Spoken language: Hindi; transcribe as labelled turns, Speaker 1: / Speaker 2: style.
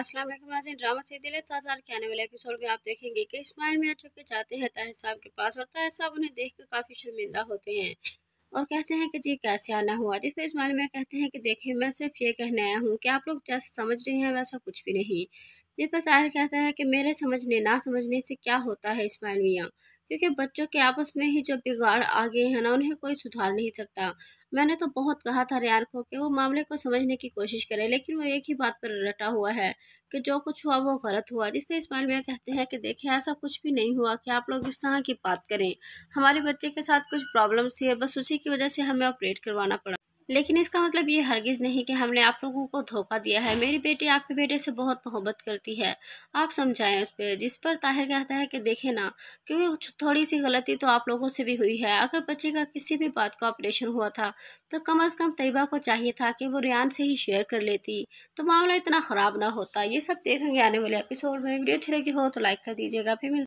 Speaker 1: अस्सलाम वालेकुम ड्रामा से दिले ताजार के आने वाले एपिसोड में आप देखेंगे कि इस्माइल में के जाते हैं ताहिर साहब के पास और ताहिर साहब उन्हें देख कर काफ़ी शर्मिंदा होते हैं और कहते हैं कि जी कैसे आना हुआ जिस पर इस्माइल मियाँ कहते हैं कि देखें मैं सिर्फ ये कहने आया हूँ कि आप लोग जैसे समझ रहे हैं वैसा कुछ भी नहीं जिस पर ताहिर कहता है कि मेरे समझने ना समझने से क्या होता है इस्माइल मियाँ क्योंकि बच्चों के आपस में ही जो बिगाड़ आ गए हैं ना उन्हें कोई सुधार नहीं सकता मैंने तो बहुत कहा था रियान को कि वो मामले को समझने की कोशिश करे लेकिन वो एक ही बात पर रटा हुआ है कि जो कुछ हुआ वो गलत हुआ जिस पर बार मियाँ कहते हैं कि देखें ऐसा कुछ भी नहीं हुआ कि आप लोग इस तरह की बात करें हमारे बच्चे के साथ कुछ प्रॉब्लम्स थी बस उसी की वजह से हमें ऑपरेट करवाना पड़ा लेकिन इसका मतलब ये हरगिज़ नहीं कि हमने आप लोगों को धोखा दिया है मेरी बेटी आपके बेटे से बहुत मोहब्बत करती है आप समझाएं उस पर जिस पर ताहिर कहता है कि देखें ना क्योंकि थोड़ी सी गलती तो आप लोगों से भी हुई है अगर बच्चे का किसी भी बात का ऑपरेशन हुआ था तो कम अज़ कम तयबा को चाहिए था कि वो रियान से ही शेयर कर लेती तो मामला इतना ख़राब ना होता ये सब देखेंगे आने वाले एपिसोड में वीडियो अच्छी लगी हो तो लाइक कर दीजिएगा फिर